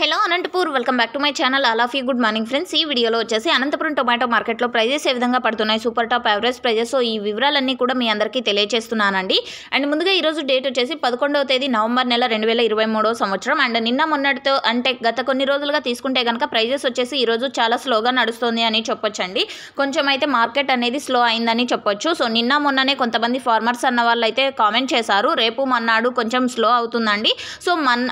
hello Anantapur welcome back to my channel all of you good morning friends ఈ వీడియోలో వచ్చేసి Anantapuram tomato మార్కెట్లో prices ఏ విధంగా పడుతున్నాయి super top average prices so ఈ వివరాలన్నీ కూడా మీ అందరికీ తెలియజేస్తున్నానండి అండ్ ముందుగా ఈరోజు డేట్ వచ్చేసి పదకొండవ తేదీ నవంబర్ నెల రెండు వేల ఇరవై మూడో సంవత్సరం అండ్ నిన్న మొన్నటితో అంటే గత కొన్ని రోజులుగా తీసుకుంటే కనుక ప్రైజెస్ వచ్చేసి ఈరోజు చాలా స్లోగా నడుస్తుంది అని చెప్పొచ్చండి కొంచెం అయితే మార్కెట్ అనేది స్లో అయిందని చెప్పొచ్చు సో నిన్న మొన్ననే కొంతమంది ఫార్మర్స్ అన్న వాళ్ళు అయితే కామెంట్ చేశారు రేపు మన్నాడు కొంచెం స్లో అవుతుందండి సో మన్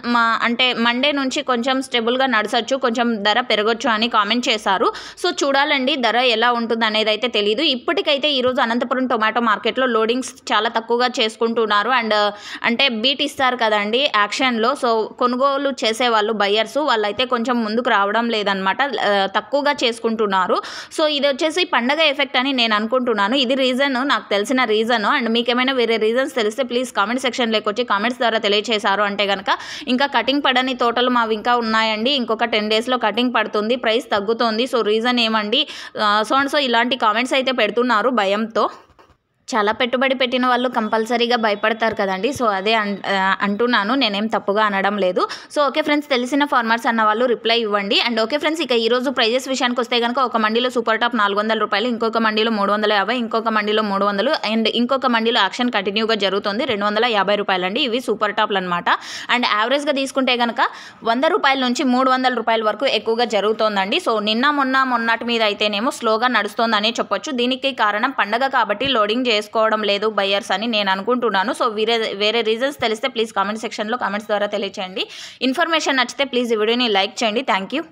అంటే మండే నుంచి కొంచెం కొంచెం స్టేబుల్గా నడచచ్చు కొంచెం ధర పెరగచ్చు అని కామెంట్ చేశారు సో చూడాలండి ధర ఎలా ఉంటుంది అనేది అయితే తెలియదు ఇప్పటికైతే ఈరోజు అనంతపురం టొమాటో మార్కెట్లో లోడింగ్స్ చాలా తక్కువగా చేసుకుంటున్నారు అండ్ అంటే బీట్ ఇస్తారు కదండి యాక్షన్లో సో కొనుగోలు చేసే వాళ్ళు బయ్యర్స్ వాళ్ళైతే కొంచెం ముందుకు రావడం లేదనమాట తక్కువగా చేసుకుంటున్నారు సో ఇది వచ్చేసి పండగ ఎఫెక్ట్ అని నేను అనుకుంటున్నాను ఇది రీజన్ నాకు తెలిసిన రీజన్ అండ్ మీకేమైనా వేరే రీజన్స్ తెలిస్తే ప్లీజ్ కామెంట్ సెక్షన్లోకి వచ్చి కామెంట్స్ ద్వారా తెలియజేశారు అంటే కనుక ఇంకా కటింగ్ పడని తోటలు మావి ఇంకా ఉన్నాయండి ఇంకొక టెన్ డేస్లో కటింగ్ పడుతుంది ప్రైస్ తగ్గుతుంది సో రీజన్ ఏమండి సో అండ్ సో ఇలాంటి కామెంట్స్ అయితే పెడుతున్నారు భయంతో చాలా పెట్టుబడి పెట్టిన వాళ్ళు కంపల్సరీగా భయపడతారు కదండి సో అదే అంటున్నాను నేనేం తప్పుగా అనడం లేదు సో ఓకే ఫ్రెండ్స్ తెలిసిన ఫార్మర్స్ అన్న వాళ్ళు రిప్లై ఇవ్వండి అండ్ ఓకే ఫ్రెండ్స్ ఇక ఈరోజు ప్రైజెస్ విషయానికి వస్తే కనుక ఒక మండీలో సూపర్ టాప్ నాలుగు వందల రూపాయలు ఇంకొక మండీలో మూడు వందల యాభై ఇంకొక మండీలో మూడు వందలు అండ్ ఇంకొక మండీలో యాక్షన్ కంటిన్యూగా జరుగుతుంది రెండు వందల యాభై రూపాయలు అండి ఇవి సూపర్ టాప్లు అనమాట అండ్ యావరేజ్గా తీసుకుంటే కనుక వంద రూపాయల నుంచి మూడు వందల రూపాయల వరకు ఎక్కువగా జరుగుతోందండి సో నిన్న మొన్న మొన్నటి మీద అయితేనేమో స్లోగా నడుస్తోందని చెప్పొచ్చు దీనికి కారణం పండగ కాబట్టి లోడింగ్ చేసి చేసుకోవడం లేదు బయ్యర్స్ అని నేను అనుకుంటున్నాను సో వేరే వేరే రీజన్స్ తెలిస్తే ప్లీజ్ కామెంట్ సెక్షన్లో కామెంట్స్ ద్వారా తెలియచేయండి ఇన్ఫర్మేషన్ నచ్చితే ప్లీజ్ ఈ వీడియోని లైక్ చేయండి థ్యాంక్ యూ